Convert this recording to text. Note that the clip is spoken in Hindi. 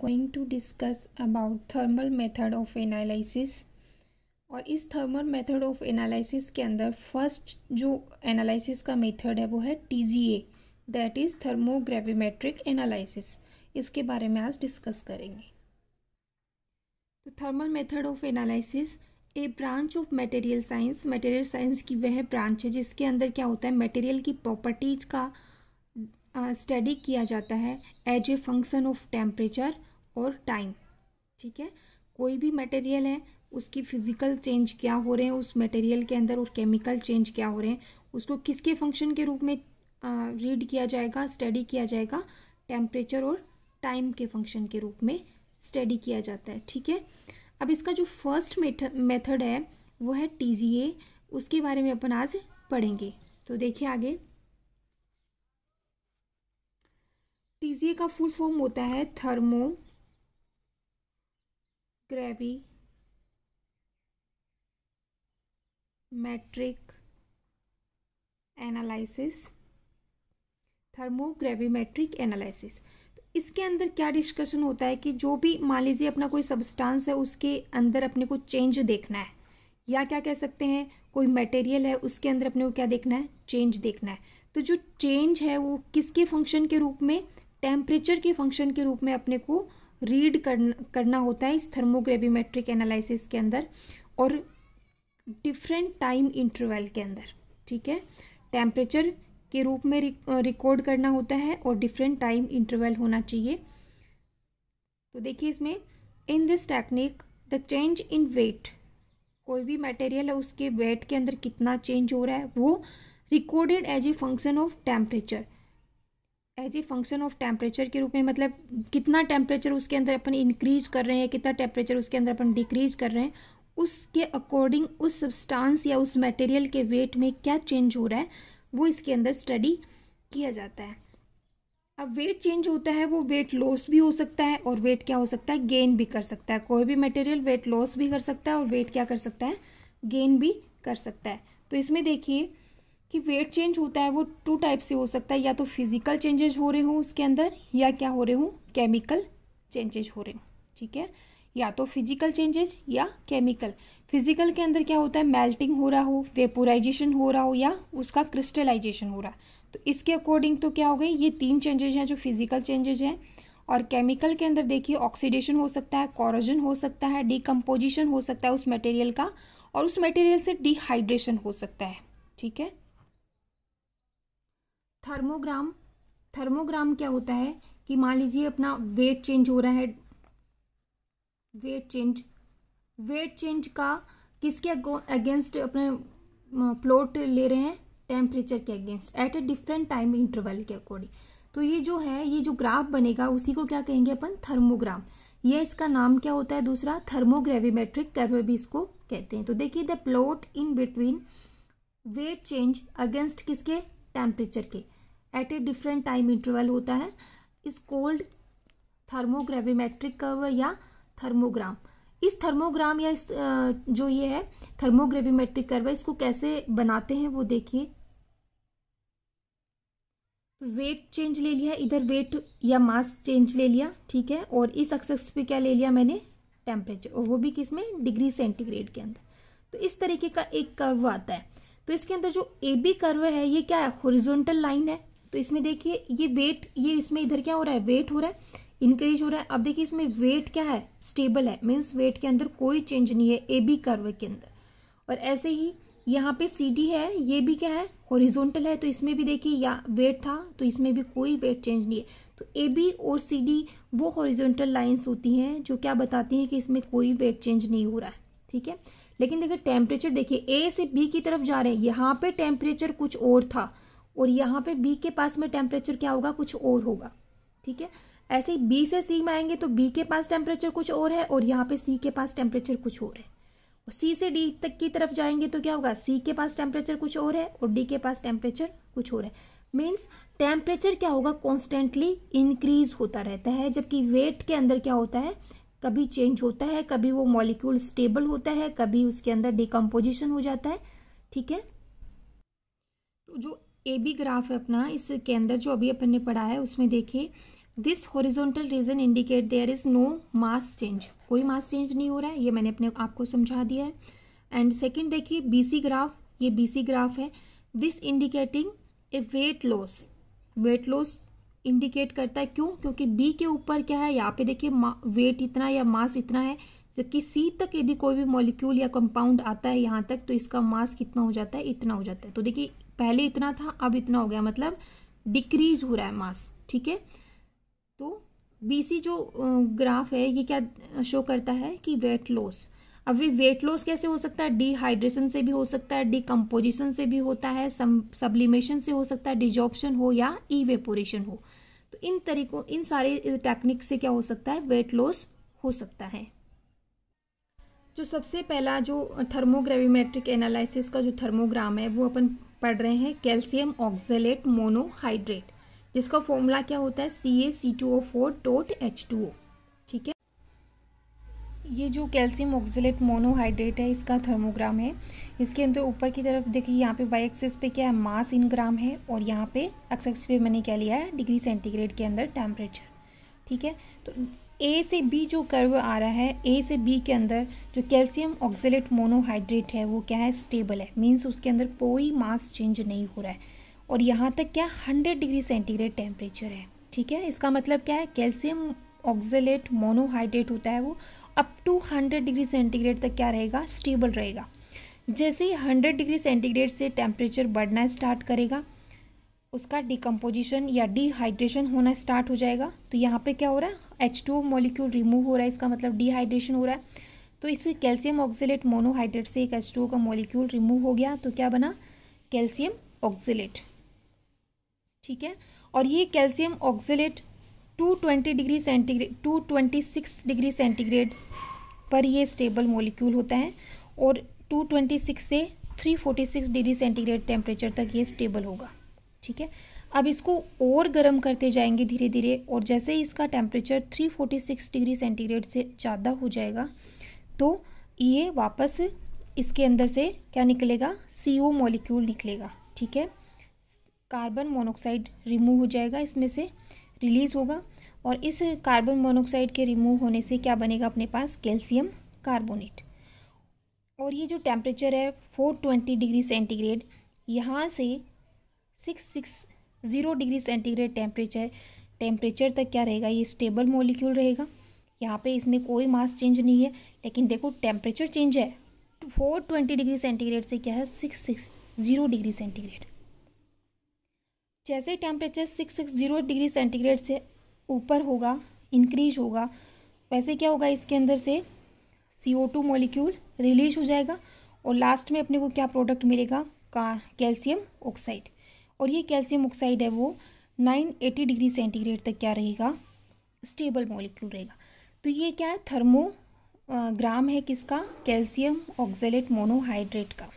going to discuss about thermal method of analysis और इस थर्मल मेथड ऑफ एनालिसिस के अंदर फर्स्ट जो एनालिसिस का मेथड है वो है TGA that is thermogravimetric analysis इसके बारे में आज डिस्कस करेंगे तो thermal method of analysis a branch of material science material science की वह ब्रांच है जिसके अंदर क्या होता है मटेरियल की प्रॉपर्टीज का स्टडी uh, किया जाता है as a function of temperature और टाइम ठीक है कोई भी मटेरियल है उसकी फिजिकल चेंज क्या हो रहे हैं उस मटेरियल के अंदर और केमिकल चेंज क्या हो रहे हैं उसको किसके फंक्शन के रूप में रीड किया जाएगा स्टडी किया जाएगा टेम्परेचर और टाइम के फंक्शन के रूप में स्टडी किया जाता है ठीक है अब इसका जो फर्स्ट मेथड है वो है टी उसके बारे में अपन आज पढ़ेंगे तो देखिए आगे टी का फुल फॉर्म होता है thermogravimetric analysis thermogravimetric analysis तो इसके अंदर क्या डिस्कशन होता है कि जो भी मान लीजिए अपना कोई सब्सटेंस है उसके अंदर अपने को चेंज देखना है या क्या कह सकते हैं कोई मटेरियल है उसके अंदर अपने को क्या देखना है चेंज देखना है तो जो चेंज है वो किसके फंक्शन के रूप में टेम्परेचर के फंक्शन के रूप में अपने को रीड करना करना होता है इस थर्मोग्रेविमेट्रिक एनालिसिस के अंदर और डिफरेंट टाइम इंटरवल के अंदर ठीक है टेम्परेचर के रूप में रिकॉर्ड करना होता है और डिफरेंट टाइम इंटरवल होना चाहिए तो देखिए इसमें in this technique the change in weight कोई भी मटेरियल है उसके वेट के अंदर कितना चेंज हो रहा है वो recorded as a function of temperature as a function of temperature के रूप में मतलब कितना टेम्परेचर उसके अंदर अपन इंक्रीज कर रहे हैं कितना टेम्परेचर उसके अंदर अपन डिक्रीज कर रहे हैं उसके अकॉर्डिंग उस सब्सटांस या उस मटेरियल के वेट में क्या चेंज हो रहा है वो इसके अंदर स्टडी किया जाता है अब वेट चेंज होता है वो वेट लॉस भी हो सकता है और वेट क्या हो सकता है गेन भी कर सकता है कोई भी मटेरियल वेट लॉस भी कर सकता है और वेट क्या कर सकता है गेन भी कर सकता है तो इसमें देखिए कि वेट चेंज होता है वो टू टाइप से हो सकता है या तो फिजिकल चेंजेज हो रहे हों उसके अंदर या क्या हो रहे हों केमिकल चेंजेज हो रहे हों ठीक है या तो फिजिकल चेंजेस या केमिकल फिजिकल के अंदर क्या होता है मेल्टिंग हो रहा हो वेपोराइजेशन हो रहा हो या उसका क्रिस्टलाइजेशन हो रहा तो इसके अकॉर्डिंग तो क्या हो गई ये तीन चेंजेज हैं जो फिजिकल चेंजेज हैं और केमिकल के अंदर देखिए ऑक्सीडेशन हो सकता है कॉरोजन हो सकता है डिकम्पोजिशन हो सकता है उस मटेरियल का और उस मटेरियल से डिहाइड्रेशन हो सकता है ठीक है थर्मोग्राम थर्मोग्राम क्या होता है कि मान लीजिए अपना वेट चेंज हो रहा है वेट चेंज वेट चेंज का किसके अगेंस्ट अपने प्लॉट ले रहे हैं टेम्परेचर के against at a different time interval के अकॉर्डिंग तो ये जो है ये जो ग्राफ बनेगा उसी को क्या कहेंगे अपन थर्मोग्राम ये इसका नाम क्या होता है दूसरा थर्मोग्रेविमेट्रिक कर्व भी इसको कहते हैं तो देखिए the plot in between weight change against किसके टेम्परेचर के at a different time interval होता है इस कोल्ड थर्मोग्रेविमेट्रिक कर्व या थर्मोग्राम इस थर्मोग्राम या इस जो ये है थर्मोग्रेविमेट्रिक कर्व है इसको कैसे बनाते हैं वो देखिए वेट चेंज ले लिया इधर वेट या मास चेंज ले लिया ठीक है और इस एक्सेस पे क्या ले लिया मैंने टेम्परेचर और वो भी किस में डिग्री सेंटीग्रेड के अंदर तो इस तरीके का एक कर्व आता है तो इसके अंदर जो ए बी कर्व है ये क्या है हॉरिजॉन्टल लाइन है तो इसमें देखिए ये वेट ये इसमें इधर क्या हो रहा है वेट हो रहा है इंक्रीज हो रहा है अब देखिए इसमें वेट क्या है स्टेबल है मीन्स वेट के अंदर कोई चेंज नहीं है ए बी कर्व के अंदर और ऐसे ही यहाँ पे सी डी है ये भी क्या है हॉरिजोंटल है तो इसमें भी देखिए या वेट था तो इसमें भी कोई वेट चेंज नहीं है तो ए बी और सी डी वो हॉरिजॉन्टल लाइन्स होती हैं जो क्या बताती हैं कि इसमें कोई वेट चेंज नहीं हो रहा है ठीक है लेकिन देखिए टेम्परेचर देखिए ए से बी की तरफ जा रहे हैं यहाँ पे टेम्परेचर कुछ और था और यहाँ पे बी के पास में टेम्परेचर क्या होगा कुछ और होगा ठीक है ऐसे ही बी से सी में आएंगे तो बी के पास टेम्परेचर कुछ और है और यहाँ पे सी के पास टेम्परेचर कुछ और है और सी से डी तक की तरफ जाएंगे तो क्या होगा सी के पास टेम्परेचर कुछ और है और डी के पास टेम्परेचर कुछ और है मीन्स टेम्परेचर क्या होगा कॉन्स्टेंटली इंक्रीज होता रहता है जबकि वेट के अंदर क्या होता है कभी चेंज होता है कभी वो मॉलिक्यूल स्टेबल होता है कभी उसके अंदर डिकम्पोजिशन हो जाता है ठीक है तो जो ए बी ग्राफ है अपना इसके अंदर जो अभी अपन ने पढ़ा है उसमें देखिए this horizontal region indicate there is no mass change कोई मास चेंज नहीं हो रहा है ये मैंने अपने आपको समझा दिया है एंड सेकेंड देखिए बी सी ग्राफ ये बी सी ग्राफ है this indicating a weight loss weight loss indicate करता है क्यों क्योंकि बी के ऊपर क्या है यहाँ पे देखिए वेट इतना या मास इतना है जबकि सी तक यदि कोई भी मॉलिक्यूल या कंपाउंड आता है यहाँ तक तो इसका मास कितना हो जाता है इतना हो जाता है तो देखिए पहले इतना था अब इतना हो गया मतलब डिक्रीज हो रहा है मास ठीक है तो बीसी जो ग्राफ है ये क्या शो करता है कि वेट लॉस अब ये वेट लॉस कैसे हो सकता है डिहाइड्रेशन से भी हो सकता है डिकम्पोजिशन से भी होता है सब्लिमेशन से हो सकता है डिजॉप्शन हो या इवेपोरेशन हो तो इन तरीकों इन सारे टेक्निक से क्या हो सकता है वेट लॉस हो सकता है जो सबसे पहला जो थर्मोग्रेविमेट्रिक एनालिसिस का जो थर्मोग्राम है वो अपन पढ़ रहे हैं कैल्शियम ऑक्सेलेट मोनोहाइड्रेट जिसका फॉर्मूला क्या होता है C A C two O four dot H two O ठीक है ये जो कैल्शियम ऑक्सेलेट मोनोहाइड्रेट है इसका थर्मोग्राम है इसके अंदर ऊपर की तरफ देखिए यहाँ पे बाई एक्सेस पे क्या है मास इन ग्राम है और यहाँ पे एक्सेस पे मैंने क्या लिया है डिग्री सेंटीग्रेड के अंदर टेम्परेचर ठीक है तो ए से बी जो कर्व आ रहा है ए से बी के अंदर जो कैल्शियम ऑक्जेलेट मोनोहाइड्रेट है वो क्या है स्टेबल है मीन्स उसके अंदर कोई मास चेंज नहीं हो रहा है और यहाँ तक क्या हंड्रेड डिग्री सेंटीग्रेड टेम्परेचर है ठीक है इसका मतलब क्या है कैल्शियम ऑक्जेलेट मोनोहाइड्रेट होता है वो up to hundred degree centigrade तक क्या रहेगा स्टेबल रहेगा जैसे ही हंड्रेड डिग्री सेंटीग्रेड से टेम्परेचर बढ़ना स्टार्ट करेगा उसका डिकम्पोजिशन या डिहाइड्रेशन होना स्टार्ट हो जाएगा तो यहाँ पे क्या हो रहा है एच टू मॉलिक्यूल रिमूव हो रहा है इसका मतलब डिहाइड्रेशन हो रहा है तो इस कैल्शियम ऑक्जिलेट मोनोहाइड्रेट से एक एच टू का मॉलिक्यूल रिमूव हो गया तो क्या बना कैल्शियम ऑक्जिलेट ठीक है और ये calcium oxalate 220 degree centigrade 226 degree centigrade पर ये स्टेबल मॉलिक्यूल होता है और 226 से 346 डिग्री सेंटीग्रेड टेम्परेचर तक ये स्टेबल होगा ठीक है अब इसको और गर्म करते जाएंगे धीरे धीरे और जैसे ही इसका टेम्परेचर 346 डिग्री सेंटीग्रेड से ज़्यादा हो जाएगा तो ये वापस इसके अंदर से क्या निकलेगा सी ओ मोलिक्यूल निकलेगा ठीक है कार्बन मोनोक्साइड रिमूव हो जाएगा इसमें से रिलीज़ होगा और इस कार्बन मोनोक्साइड के रिमूव होने से क्या बनेगा अपने पास कैल्शियम कार्बोनेट और ये जो टेम्परेचर है 420 डिग्री सेंटीग्रेड यहाँ से six six zero degree centigrade temperature temperature तक क्या रहेगा ये स्टेबल मोलिक्यूल रहेगा यहाँ पे इसमें कोई मास चेंज नहीं है लेकिन देखो टेम्परेचर चेंज है फोर ट्वेंटी डिग्री सेंटीग्रेड से क्या है six six zero degree centigrade जैसे temperature six six zero degree centigrade से ऊपर होगा इंक्रीज होगा वैसे क्या होगा इसके अंदर से C O two molecule release हो जाएगा और लास्ट में अपने को क्या प्रोडक्ट मिलेगा का कैल्शियम ऑक्साइड और ये कैल्शियम ऑक्साइड है वो 980 डिग्री सेंटीग्रेड तक क्या रहेगा स्टेबल मॉलिक्यूल रहेगा तो ये क्या है थर्मोग्राम है किसका कैल्शियम ऑक्सेलेट मोनोहाइड्रेट का